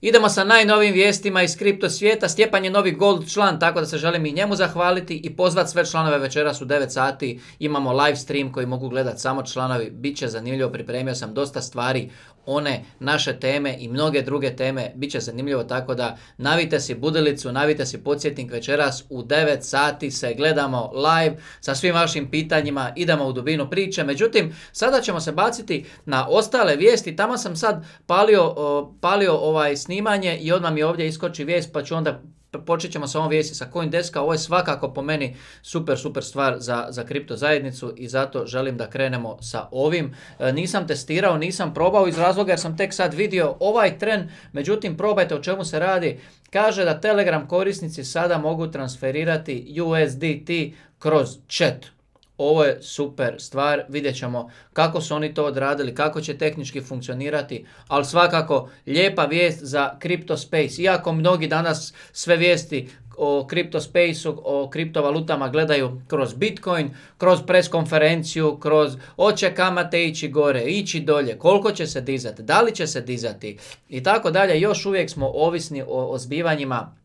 Idemo sa najnovim vijestima iz kripto svijeta. Stjepan je novi gold član, tako da se želim i njemu zahvaliti i pozvat sve članove večeras u 9 sati. Imamo live stream koji mogu gledati samo članovi. Biće zanimljivo, pripremio sam dosta stvari, one naše teme i mnoge druge teme. Biće zanimljivo, tako da navite si budelicu, navite si podsjetnik večeras u 9 sati se gledamo live sa svim vašim pitanjima. Idemo u dubinu priče. Međutim, sada ćemo se baciti na ostale vijesti. Tamo sam sad palio, palio ovaj snimanje i odmah mi ovdje iskoči vijest pa ću onda pa počet ćemo sa ovom vijesti sa CoinDeska. Ovo je svakako po meni super, super stvar za, za kripto zajednicu i zato želim da krenemo sa ovim. E, nisam testirao, nisam probao iz razloga jer sam tek sad vidio ovaj tren, međutim probajte o čemu se radi. Kaže da Telegram korisnici sada mogu transferirati USDT kroz chat. Ovo je super stvar, vidjet ćemo kako su oni to odradili, kako će tehnički funkcionirati, ali svakako lijepa vijest za space. Iako mnogi danas sve vijesti o Space-u, o kriptovalutama gledaju kroz Bitcoin, kroz preskonferenciju, kroz oće kamate ići gore, ići dolje, koliko će se dizati, da li će se dizati i tako dalje. Još uvijek smo ovisni o, o zbivanjima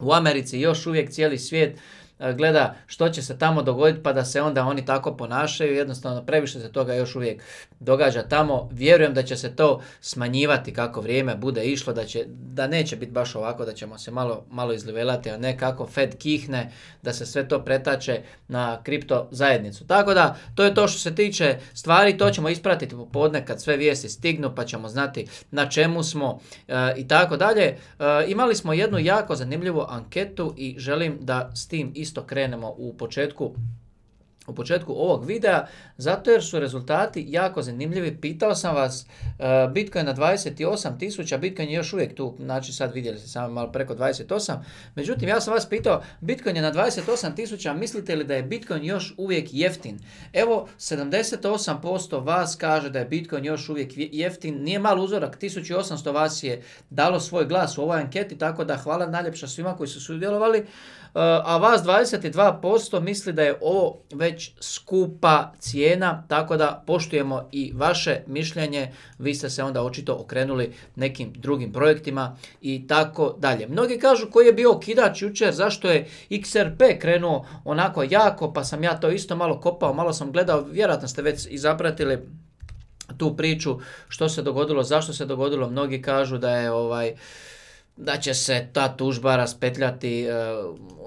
u Americi, još uvijek cijeli svijet gleda što će se tamo dogoditi pa da se onda oni tako ponašaju, jednostavno previše se toga još uvijek događa tamo. Vjerujem da će se to smanjivati kako vrijeme bude išlo, da, će, da neće biti baš ovako, da ćemo se malo, malo izlivelati, a ne kako Fed kihne, da se sve to pretače na kripto zajednicu. Tako da, to je to što se tiče stvari, to ćemo ispratiti popodne kad sve vijesti stignu pa ćemo znati na čemu smo e, i tako dalje. E, imali smo jednu jako zanimljivu anketu i želim da s tim isto krenemo u početku u početku ovog videa, zato jer su rezultati jako zanimljivi. Pitao sam vas, e, Bitcoin na tisuća, Bitcoin je još uvijek tu, znači sad vidjeli ste samo malo preko 28. Međutim, ja sam vas pitao, Bitcoin je na 28.000, mislite li da je Bitcoin još uvijek jeftin? Evo, 78% vas kaže da je Bitcoin još uvijek jeftin. Nije mal uzorak, 1800 vas je dalo svoj glas u ovoj anketi, tako da hvala najljepša svima koji su sudjelovali. E, a vas 22% misli da je ovo već skupa cijena, tako da poštujemo i vaše mišljenje, vi ste se onda očito okrenuli nekim drugim projektima i tako dalje. Mnogi kažu koji je bio kidač jučer, zašto je XRP krenuo onako jako, pa sam ja to isto malo kopao, malo sam gledao, vjerojatno ste već i zapratili tu priču što se dogodilo, zašto se dogodilo, mnogi kažu da je ovaj da će se ta tužba raspetljati e,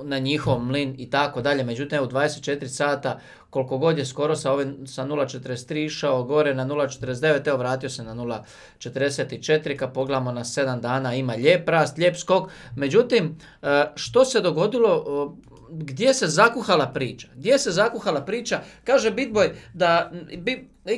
na njihov mlin i tako dalje. Međutim, u 24 sata, koliko god je skoro sa, ovim sa 0.43 išao gore na 0.49, evo vratio se na 0.44, kad pogledamo na 7 dana ima lijep rast, lijep skok. Međutim, e, što se dogodilo e, gdje se zakuhala priča. Gdje se zakuhala priča? Kaže Bitboy da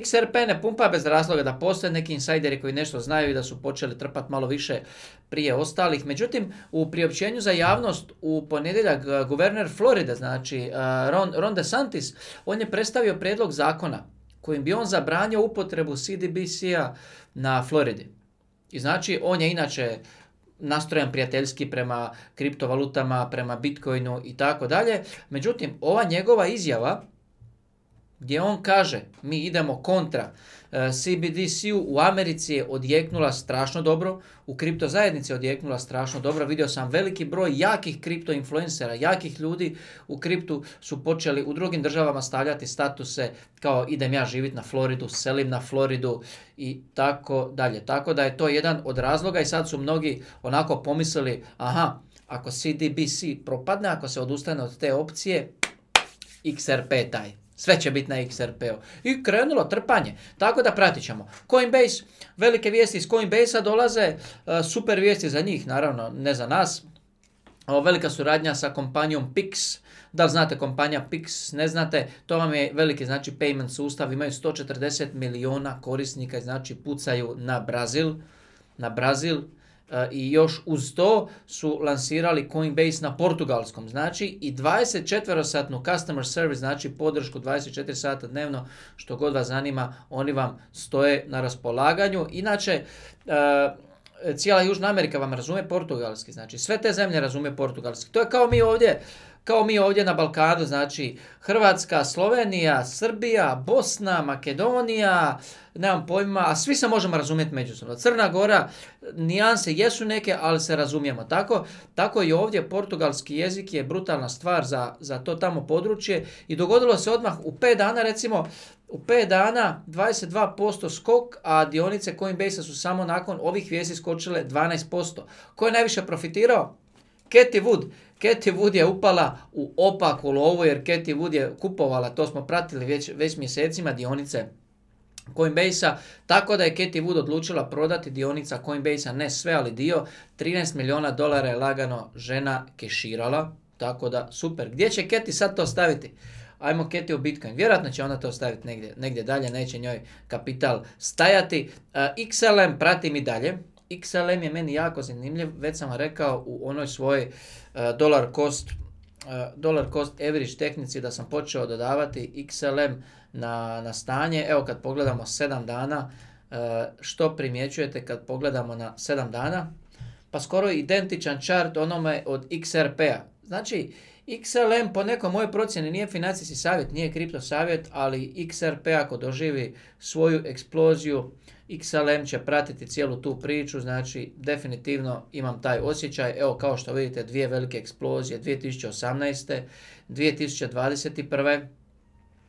XRP ne pumpa bez razloga, da postoje neki insajderi koji nešto znaju i da su počeli trpati malo više prije ostalih. Međutim, u priopćenju za javnost u ponedjeljak eh, guverner Floride, znači eh, Ron, Ron DeSantis, on je predstavio prijedlog zakona kojim bi on zabranio upotrebu CDBC-a na Floridi. I znači, on je inače nastrojen prijateljski prema kriptovalutama, prema Bitcoinu i tako dalje. Međutim, ova njegova izjava gdje on kaže mi idemo kontra e, CBDC-u, u Americi je odjeknula strašno dobro, u kripto zajednici je odjeknula strašno dobro, vidio sam veliki broj jakih kripto influencera, jakih ljudi u kriptu su počeli u drugim državama stavljati statuse kao idem ja živjeti na Floridu, selim na Floridu i tako dalje. Tako da je to jedan od razloga i sad su mnogi onako pomislili aha, ako CDBC propadne, ako se odustane od te opcije, XRP taj. Sve će biti na XRP-u. I krenulo trpanje. Tako da pratit ćemo. Coinbase, velike vijesti iz Coinbase-a dolaze, e, super vijesti za njih, naravno, ne za nas. Velika suradnja sa kompanijom Pix. Da li znate kompanija Pix, ne znate, to vam je veliki znači payment sustav, imaju 140 milijuna korisnika i znači pucaju na Brazil, na Brazil E, i još uz to su lansirali Coinbase na portugalskom. Znači i 24-satnu customer service, znači podršku 24 sata dnevno, što god vas zanima, oni vam stoje na raspolaganju. Inače, e, cijela Južna Amerika vam razume portugalski, znači sve te zemlje razume portugalski. To je kao mi ovdje, kao mi ovdje na Balkanu, znači Hrvatska, Slovenija, Srbija, Bosna, Makedonija, nemam pojma, a svi se možemo razumjeti međusobno. Crna Gora, nijanse jesu neke, ali se razumijemo. Tako, tako i ovdje portugalski jezik je brutalna stvar za, za to tamo područje i dogodilo se odmah u 5 dana recimo u 5 dana 22% skok, a dionice Coinbase su samo nakon ovih vijesti skočile 12%. Ko je najviše profitirao? Keti Wood, Katie Wood je upala u opaku lovu jer Katie Wood je kupovala, to smo pratili već, već mjesecima, dionice Coinbase-a, tako da je Katie Wood odlučila prodati dionica Coinbase-a, ne sve, ali dio, 13 milijuna dolara je lagano žena keširala, tako da super. Gdje će Keti sad to staviti? ajmo Keti u Bitcoin. Vjerojatno će ona to staviti negdje, negdje dalje, neće njoj kapital stajati. E, XLM pratim i dalje, XLM je meni jako zanimljiv, već sam rekao u onoj svojoj dolar e, dollar cost e, dollar cost average tehnici da sam počeo dodavati XLM na, na stanje. Evo kad pogledamo 7 dana, e, što primjećujete kad pogledamo na 7 dana? Pa skoro identičan chart onome od XRP-a. Znači, XLM po nekoj moje procjeni nije financijski savjet, nije kripto savjet, ali XRP ako doživi svoju eksploziju, XLM će pratiti cijelu tu priču, znači definitivno imam taj osjećaj. Evo kao što vidite dvije velike eksplozije 2018. 2021.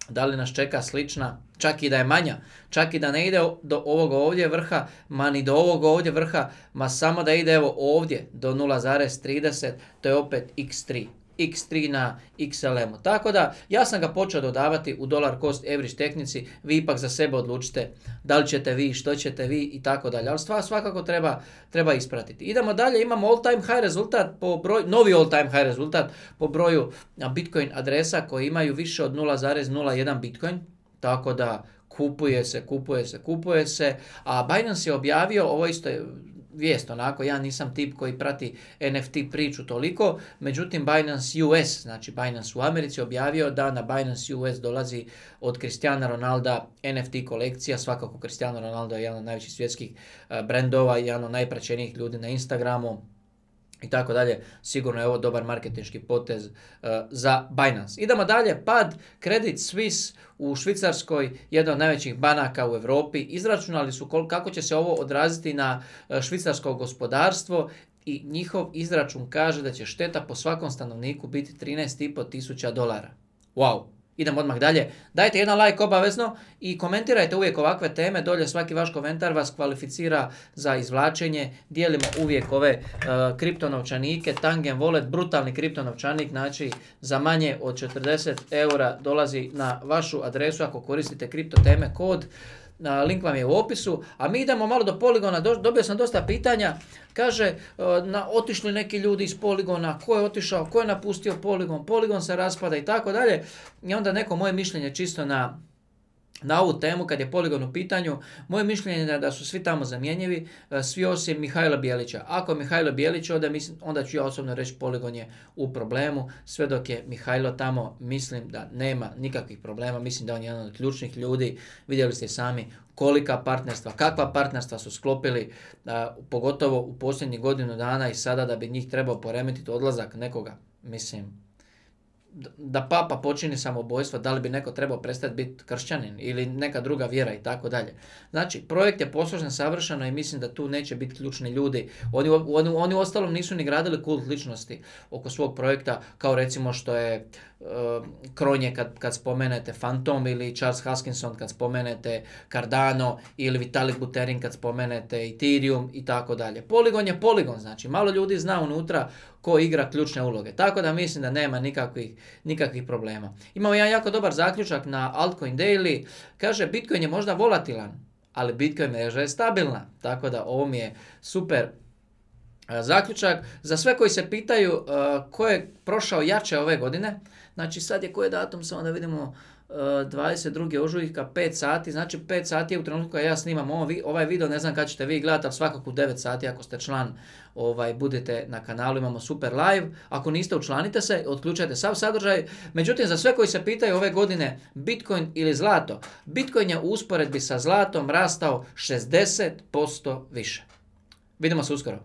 Da li nas čeka slična, čak i da je manja, čak i da ne ide do ovog ovdje vrha, ma ni do ovog ovdje vrha, ma samo da ide evo ovdje do 0,30, to je opet x3 x3 na xlm Tako da, ja sam ga počeo dodavati u dollar cost average tehnici, vi ipak za sebe odlučite da li ćete vi, što ćete vi i tako dalje. Ali stvar svakako treba, treba ispratiti. Idemo dalje, imamo all time high rezultat po novi all time high rezultat po broju Bitcoin adresa koji imaju više od 0,01 Bitcoin. Tako da, kupuje se, kupuje se, kupuje se. A Binance je objavio, ovo isto je vijest onako, ja nisam tip koji prati NFT priču toliko, međutim Binance US, znači Binance u Americi objavio da na Binance US dolazi od Cristiana Ronalda NFT kolekcija, svakako Cristiano Ronaldo je jedan od najvećih svjetskih eh, brendova, jedan od najpraćenijih ljudi na Instagramu, i tako dalje, sigurno je ovo dobar marketinški potez e, za Binance. Idemo dalje, pad Credit Suisse u Švicarskoj, jedna od najvećih banaka u Europi, izračunali su kol- kako će se ovo odraziti na e, švicarsko gospodarstvo i njihov izračun kaže da će šteta po svakom stanovniku biti 13.500 dolara. Wow, Idemo odmah dalje. Dajte jedan like obavezno i komentirajte uvijek ovakve teme. Dolje svaki vaš komentar vas kvalificira za izvlačenje. Dijelimo uvijek ove e, kriptonovčanike. Tangen Wallet, brutalni kriptonovčanik. Znači za manje od 40 eura dolazi na vašu adresu ako koristite kriptoteme kod link vam je u opisu. A mi idemo malo do poligona, dobio sam dosta pitanja. Kaže, e, na, otišli neki ljudi iz poligona, ko je otišao, ko je napustio poligon, poligon se raspada i tako dalje. I onda neko moje mišljenje čisto na na ovu temu kad je poligon u pitanju, moje mišljenje je da su svi tamo zamjenjivi, e, svi osim Mihajla Bjelića. Ako Mihajlo Bjelić, onda, onda ću ja osobno reći poligon je u problemu, sve dok je Mihajlo tamo, mislim da nema nikakvih problema, mislim da on je jedan od ključnih ljudi, vidjeli ste sami kolika partnerstva, kakva partnerstva su sklopili, e, pogotovo u posljednjih godinu dana i sada da bi njih trebao poremetiti odlazak nekoga, mislim, da papa počini samobojstvo, da li bi neko trebao prestati biti kršćanin ili neka druga vjera i tako dalje. Znači, projekt je posložen savršeno i mislim da tu neće biti ključni ljudi. Oni, oni, ostalom nisu ni gradili kult ličnosti oko svog projekta, kao recimo što je um, Kronje kad, kad spomenete Fantom ili Charles Haskinson kad spomenete Cardano ili Vitalik Buterin kad spomenete Ethereum i tako dalje. Poligon je poligon, znači malo ljudi zna unutra ko igra ključne uloge. Tako da mislim da nema nikakvih, nikakvih problema. Imamo jedan jako dobar zaključak na Altcoin Daily. Kaže, Bitcoin je možda volatilan, ali Bitcoin mreža je stabilna. Tako da ovo mi je super e, zaključak. Za sve koji se pitaju uh, ko je prošao jače ove godine, znači sad je koji datum, samo da vidimo 22. ožujka 5 sati, znači 5 sati je u trenutku kada ja snimam ovaj video, ne znam kad ćete vi gledati, ali svakako u 9 sati ako ste član ovaj, budete na kanalu, imamo super live, ako niste učlanite se, otključajte sav sadržaj, međutim za sve koji se pitaju ove godine Bitcoin ili zlato, Bitcoin je u usporedbi sa zlatom rastao 60% više. Vidimo se uskoro.